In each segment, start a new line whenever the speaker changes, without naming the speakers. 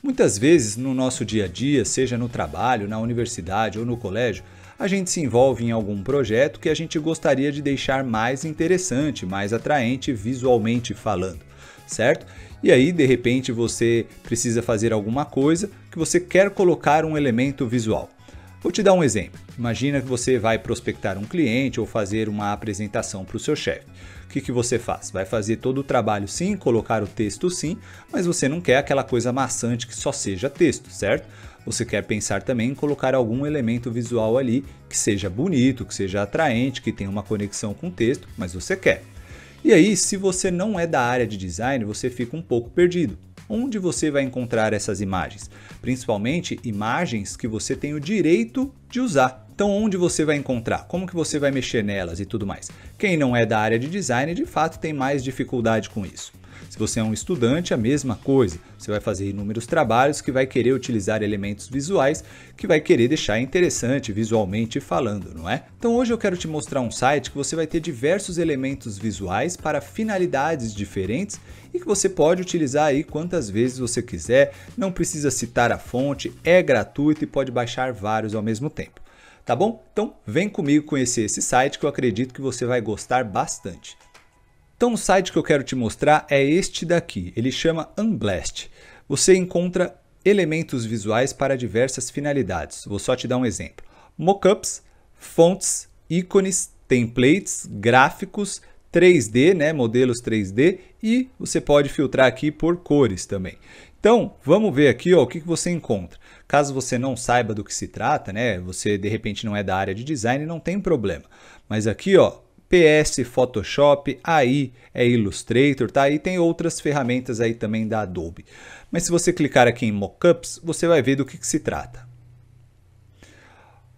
Muitas vezes no nosso dia a dia, seja no trabalho, na universidade ou no colégio, a gente se envolve em algum projeto que a gente gostaria de deixar mais interessante, mais atraente visualmente falando, certo? E aí, de repente, você precisa fazer alguma coisa que você quer colocar um elemento visual. Vou te dar um exemplo. Imagina que você vai prospectar um cliente ou fazer uma apresentação para o seu chefe o que, que você faz? Vai fazer todo o trabalho sim, colocar o texto sim, mas você não quer aquela coisa maçante que só seja texto, certo? Você quer pensar também em colocar algum elemento visual ali que seja bonito, que seja atraente, que tenha uma conexão com o texto, mas você quer. E aí, se você não é da área de design, você fica um pouco perdido. Onde você vai encontrar essas imagens? Principalmente imagens que você tem o direito de usar. Então onde você vai encontrar? Como que você vai mexer nelas e tudo mais? Quem não é da área de design, de fato, tem mais dificuldade com isso. Se você é um estudante, a mesma coisa. Você vai fazer inúmeros trabalhos que vai querer utilizar elementos visuais, que vai querer deixar interessante visualmente falando, não é? Então hoje eu quero te mostrar um site que você vai ter diversos elementos visuais para finalidades diferentes e que você pode utilizar aí quantas vezes você quiser, não precisa citar a fonte, é gratuito e pode baixar vários ao mesmo tempo tá bom? Então vem comigo conhecer esse site que eu acredito que você vai gostar bastante. Então o site que eu quero te mostrar é este daqui, ele chama Unblast. Você encontra elementos visuais para diversas finalidades. Vou só te dar um exemplo. Mockups, fontes, ícones, templates, gráficos, 3D, né, modelos 3D e você pode filtrar aqui por cores também. Então, vamos ver aqui ó, o que, que você encontra. Caso você não saiba do que se trata, né? Você de repente não é da área de design, não tem problema. Mas aqui, ó, PS, Photoshop, aí é Illustrator, tá? E tem outras ferramentas aí também da Adobe. Mas se você clicar aqui em Mockups, você vai ver do que, que se trata.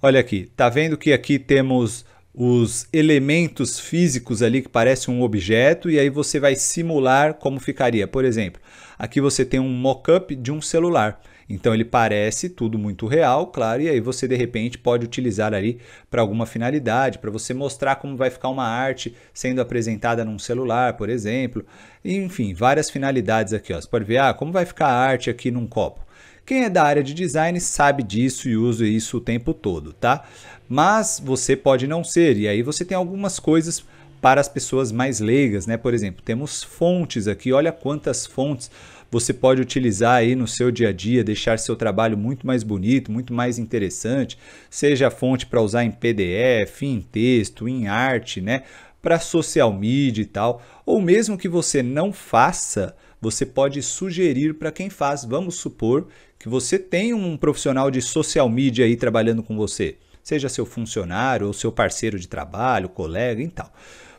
Olha aqui, tá vendo que aqui temos os elementos físicos ali que parece um objeto e aí você vai simular como ficaria. Por exemplo, aqui você tem um mockup de um celular. Então ele parece tudo muito real, claro, e aí você de repente pode utilizar ali para alguma finalidade, para você mostrar como vai ficar uma arte sendo apresentada num celular, por exemplo. Enfim, várias finalidades aqui. Ó. Você pode ver ah, como vai ficar a arte aqui num copo. Quem é da área de design sabe disso e usa isso o tempo todo, tá? Mas você pode não ser, e aí você tem algumas coisas para as pessoas mais leigas, né? Por exemplo, temos fontes aqui, olha quantas fontes você pode utilizar aí no seu dia a dia, deixar seu trabalho muito mais bonito, muito mais interessante, seja a fonte para usar em PDF, em texto, em arte, né? Para social media e tal, ou mesmo que você não faça, você pode sugerir para quem faz. Vamos supor que você tem um profissional de social media aí trabalhando com você, seja seu funcionário ou seu parceiro de trabalho, colega e tal.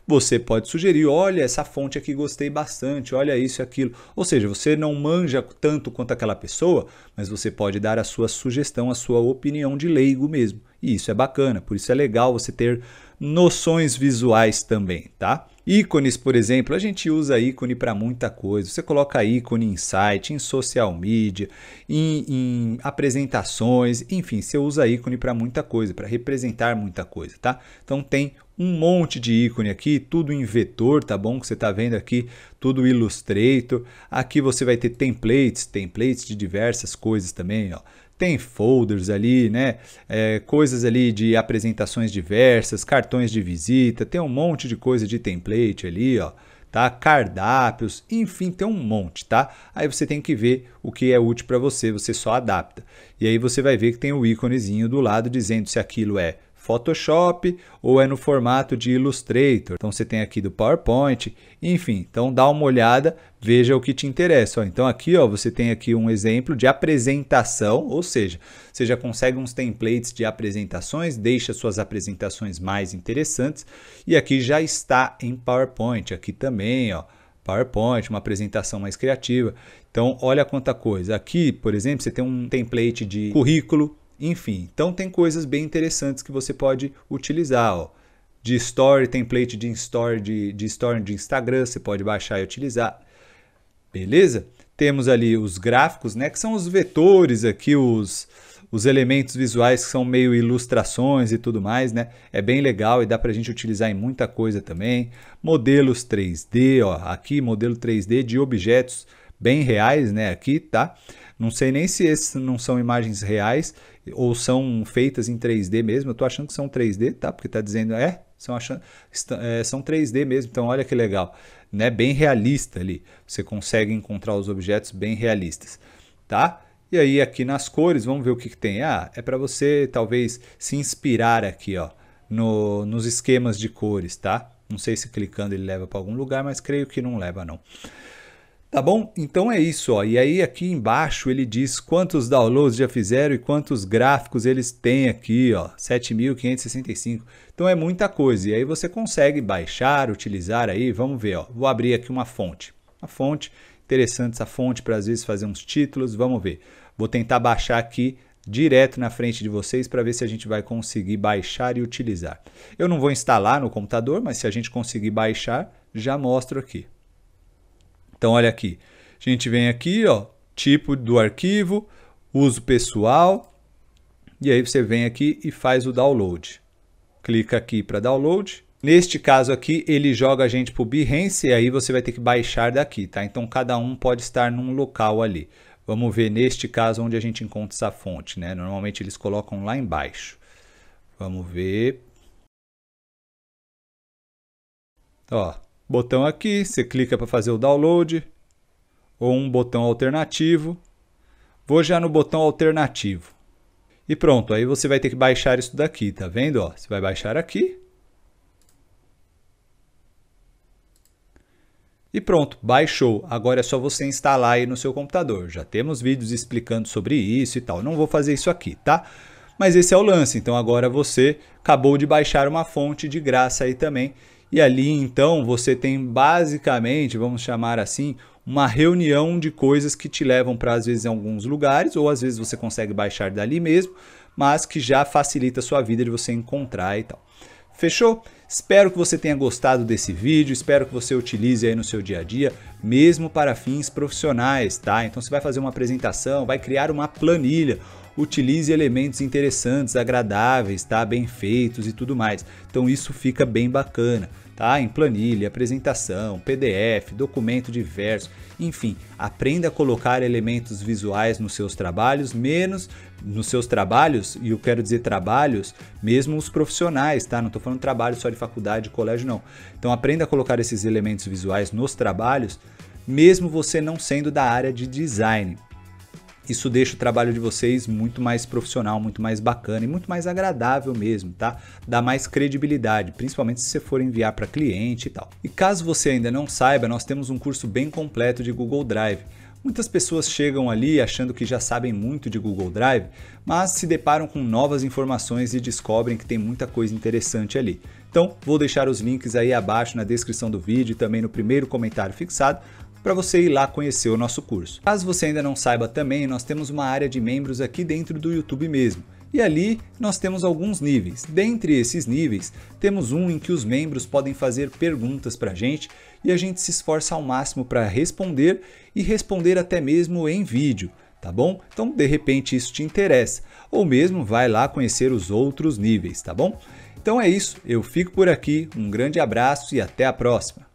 Você pode sugerir, olha, essa fonte aqui gostei bastante, olha isso e aquilo. Ou seja, você não manja tanto quanto aquela pessoa, mas você pode dar a sua sugestão, a sua opinião de leigo mesmo. E isso é bacana, por isso é legal você ter noções visuais também, tá? Ícones, por exemplo, a gente usa ícone para muita coisa. Você coloca ícone em site, em social media, em, em apresentações, enfim, você usa ícone para muita coisa, para representar muita coisa, tá? Então tem um monte de ícone aqui, tudo em vetor, tá bom? Que você está vendo aqui, tudo Illustrator. Aqui você vai ter templates, templates de diversas coisas também, ó. Tem folders ali, né? É, coisas ali de apresentações diversas, cartões de visita, tem um monte de coisa de template ali, ó tá? Cardápios, enfim, tem um monte, tá? Aí você tem que ver o que é útil para você, você só adapta. E aí você vai ver que tem o íconezinho do lado dizendo se aquilo é Photoshop ou é no formato de Illustrator. Então você tem aqui do PowerPoint, enfim, então dá uma olhada, veja o que te interessa. então aqui ó, você tem aqui um exemplo de apresentação, ou seja, você já consegue uns templates de apresentações, deixa suas apresentações mais interessantes e aqui já está em PowerPoint, aqui também, ó, PowerPoint, uma apresentação mais criativa. Então, olha quanta coisa. Aqui, por exemplo, você tem um template de currículo, enfim, então tem coisas bem interessantes que você pode utilizar. Ó. De story, template de story de, de story de Instagram, você pode baixar e utilizar. Beleza? Temos ali os gráficos, né? Que são os vetores aqui, os, os elementos visuais que são meio ilustrações e tudo mais, né? É bem legal e dá para a gente utilizar em muita coisa também. Modelos 3D, ó, aqui modelo 3D de objetos bem reais, né? Aqui, tá? Não sei nem se esses não são imagens reais, ou são feitas em 3D mesmo. Eu estou achando que são 3D, tá? Porque está dizendo, é, são, achando, é, são 3D mesmo, então olha que legal. Né? Bem realista ali. Você consegue encontrar os objetos bem realistas, tá? E aí aqui nas cores, vamos ver o que, que tem. Ah, é para você talvez se inspirar aqui, ó, no, nos esquemas de cores, tá? Não sei se clicando ele leva para algum lugar, mas creio que não leva não. Tá bom? Então é isso. Ó. E aí aqui embaixo ele diz quantos downloads já fizeram e quantos gráficos eles têm aqui, ó, 7.565. Então é muita coisa. E aí você consegue baixar, utilizar aí. Vamos ver, ó. Vou abrir aqui uma fonte. Uma fonte interessante essa fonte para às vezes fazer uns títulos. Vamos ver. Vou tentar baixar aqui direto na frente de vocês para ver se a gente vai conseguir baixar e utilizar. Eu não vou instalar no computador, mas se a gente conseguir baixar, já mostro aqui. Então, olha aqui. A gente vem aqui, ó, tipo do arquivo, uso pessoal, e aí você vem aqui e faz o download. Clica aqui para download. Neste caso aqui, ele joga a gente para o Behance e aí você vai ter que baixar daqui, tá? Então, cada um pode estar num local ali. Vamos ver neste caso onde a gente encontra essa fonte, né? Normalmente eles colocam lá embaixo. Vamos ver. Ó, botão aqui, você clica para fazer o download, ou um botão alternativo. Vou já no botão alternativo. E pronto, aí você vai ter que baixar isso daqui, tá vendo? Ó, você vai baixar aqui. E pronto, baixou. Agora é só você instalar aí no seu computador. Já temos vídeos explicando sobre isso e tal. Não vou fazer isso aqui, tá? Mas esse é o lance. Então agora você acabou de baixar uma fonte de graça aí também e ali então você tem basicamente, vamos chamar assim, uma reunião de coisas que te levam para às vezes em alguns lugares ou às vezes você consegue baixar dali mesmo, mas que já facilita a sua vida de você encontrar e tal. Fechou? Espero que você tenha gostado desse vídeo, espero que você utilize aí no seu dia a dia, mesmo para fins profissionais, tá? Então você vai fazer uma apresentação, vai criar uma planilha utilize elementos interessantes, agradáveis, tá? Bem feitos e tudo mais. Então isso fica bem bacana, tá? Em planilha, apresentação, PDF, documento diverso, enfim, aprenda a colocar elementos visuais nos seus trabalhos, menos nos seus trabalhos, e eu quero dizer trabalhos, mesmo os profissionais, tá? Não estou falando trabalho só de faculdade, colégio, não. Então aprenda a colocar esses elementos visuais nos trabalhos, mesmo você não sendo da área de design. Isso deixa o trabalho de vocês muito mais profissional, muito mais bacana e muito mais agradável mesmo, tá? Dá mais credibilidade, principalmente se você for enviar para cliente e tal. E caso você ainda não saiba, nós temos um curso bem completo de Google Drive. Muitas pessoas chegam ali achando que já sabem muito de Google Drive, mas se deparam com novas informações e descobrem que tem muita coisa interessante ali. Então, vou deixar os links aí abaixo na descrição do vídeo e também no primeiro comentário fixado para você ir lá conhecer o nosso curso. Caso você ainda não saiba também, nós temos uma área de membros aqui dentro do YouTube mesmo. E ali nós temos alguns níveis. Dentre esses níveis, temos um em que os membros podem fazer perguntas para a gente e a gente se esforça ao máximo para responder e responder até mesmo em vídeo tá bom? Então, de repente, isso te interessa, ou mesmo vai lá conhecer os outros níveis, tá bom? Então é isso, eu fico por aqui, um grande abraço e até a próxima!